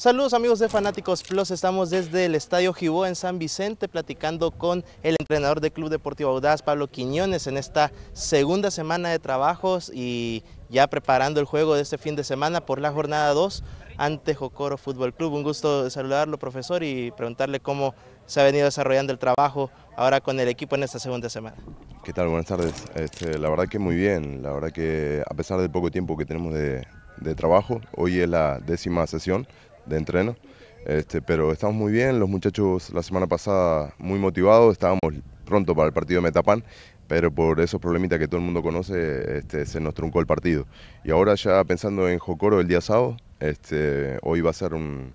Saludos amigos de Fanáticos Plus, estamos desde el Estadio Gibó en San Vicente platicando con el entrenador del Club Deportivo Audaz, Pablo Quiñones, en esta segunda semana de trabajos y ya preparando el juego de este fin de semana por la jornada 2 ante Jocoro Fútbol Club. Un gusto saludarlo profesor y preguntarle cómo se ha venido desarrollando el trabajo ahora con el equipo en esta segunda semana. ¿Qué tal? Buenas tardes. Este, la verdad que muy bien, la verdad que a pesar del poco tiempo que tenemos de, de trabajo, hoy es la décima sesión de entreno. Este, pero estamos muy bien, los muchachos la semana pasada muy motivados, estábamos pronto para el partido de Metapan, pero por esos problemitas que todo el mundo conoce este, se nos truncó el partido. Y ahora ya pensando en Jocoro el día sábado, este, hoy va a ser un,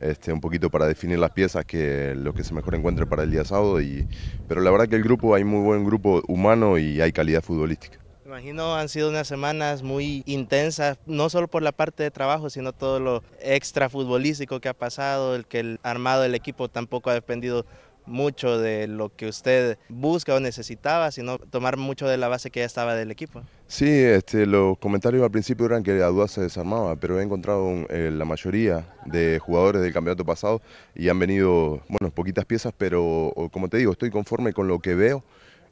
este, un poquito para definir las piezas que lo que se mejor encuentre para el día sábado, y, pero la verdad que el grupo hay muy buen grupo humano y hay calidad futbolística imagino han sido unas semanas muy intensas, no solo por la parte de trabajo, sino todo lo extra futbolístico que ha pasado, el que el armado del equipo tampoco ha dependido mucho de lo que usted busca o necesitaba, sino tomar mucho de la base que ya estaba del equipo. Sí, este, los comentarios al principio eran que la duda se desarmaba, pero he encontrado eh, la mayoría de jugadores del campeonato pasado y han venido, bueno, poquitas piezas, pero como te digo, estoy conforme con lo que veo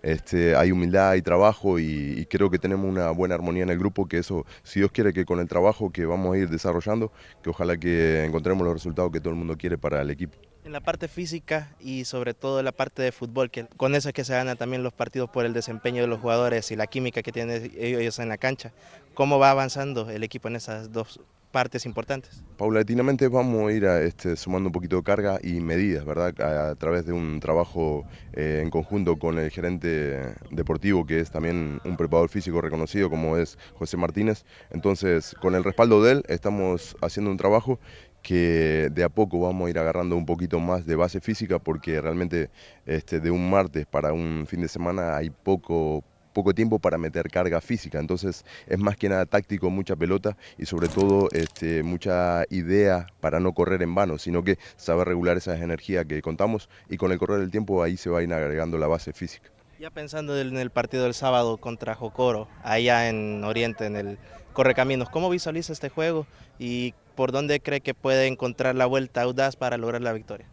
este, hay humildad, hay trabajo y, y, creo que tenemos una buena armonía en el grupo, que eso, si Dios quiere que con el trabajo que vamos a ir desarrollando, que ojalá que encontremos los resultados que todo el mundo quiere para el equipo. En la parte física y sobre todo en la parte de fútbol, que con eso es que se ganan también los partidos por el desempeño de los jugadores y la química que tienen ellos en la cancha. ¿Cómo va avanzando el equipo en esas dos partes importantes. Paulatinamente vamos a ir este, sumando un poquito de carga y medidas, ¿verdad? A, través de un trabajo eh, en conjunto con el gerente deportivo, que es también un preparador físico reconocido como es José Martínez. Entonces, con el respaldo de él, estamos haciendo un trabajo que de a poco vamos a ir agarrando un poquito más de base física porque realmente este, de un martes para un fin de semana hay poco, poco tiempo para meter carga física. Entonces es más que nada táctico, mucha pelota y sobre todo este, mucha idea para no correr en vano, sino que saber regular esas energías que contamos y con el correr del tiempo ahí se va a ir agregando la base física. Ya pensando en el partido del sábado contra Jocoro, allá en Oriente, en el Correcaminos, ¿cómo visualiza este juego y por dónde cree que puede encontrar la vuelta audaz para lograr la victoria?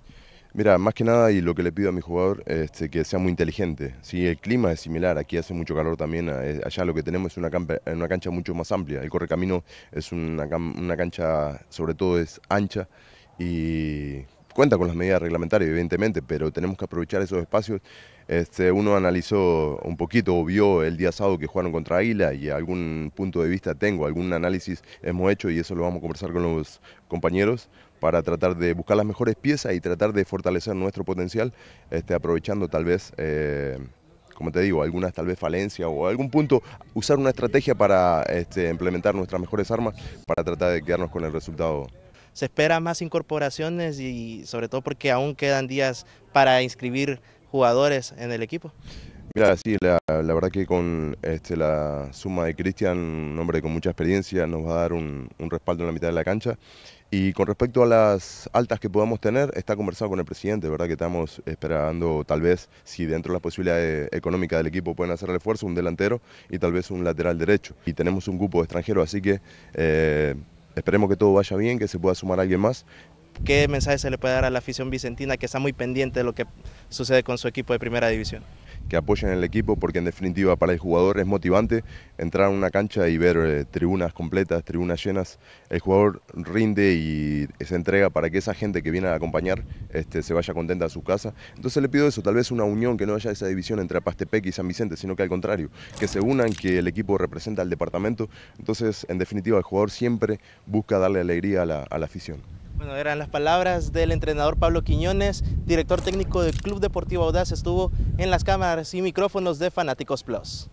Mira, más que nada y lo que le pido a mi jugador es este, que sea muy inteligente. Si el clima es similar, aquí hace mucho calor también, allá lo que tenemos es una, cancha mucho más amplia. El correcamino es una, cancha, sobre todo es ancha y cuenta con las medidas reglamentarias, evidentemente, pero tenemos que aprovechar esos espacios. Este, uno analizó un poquito vio el día sábado que jugaron contra Águila y algún punto de vista tengo, algún análisis hemos hecho y eso lo vamos a conversar con los compañeros para tratar de buscar las mejores piezas y tratar de fortalecer nuestro potencial, este, aprovechando tal vez, eh, como te digo, algunas tal vez falencias o algún punto, usar una estrategia para este, implementar nuestras mejores armas para tratar de quedarnos con el resultado. Se espera más incorporaciones y sobre todo porque aún quedan días para inscribir jugadores en el equipo. Mira, sí, la, verdad que con este, la suma de Cristian, un hombre con mucha experiencia, nos va a dar un respaldo en la mitad de la cancha. Y con respecto a las altas que podamos tener, está conversado con el presidente, ¿verdad? Que estamos esperando, tal vez, si dentro de las posibilidades económicas del equipo pueden hacer el esfuerzo, un delantero y tal vez un lateral derecho. Y tenemos un grupo de extranjeros, así que eh, esperemos que todo vaya bien, que se pueda sumar alguien más. ¿Qué mensaje se le puede dar a la afición vicentina que está muy pendiente de lo que sucede con su equipo de primera división? que apoyen el equipo porque en definitiva para el jugador es motivante entrar a una cancha y ver eh, tribunas completas, tribunas llenas. El jugador rinde y se entrega para que esa gente que viene a acompañar este, se vaya contenta a su casa. Entonces le pido eso, tal vez una unión, que no haya esa división entre Apastepec y San Vicente, sino que al contrario, que se unan, que el equipo representa al departamento. Entonces, en definitiva, el jugador siempre busca darle alegría a la afición. Bueno, eran las palabras del entrenador Pablo Quiñones, director técnico del Club Deportivo Audaz, estuvo en las cámaras y micrófonos de Fanáticos Plus.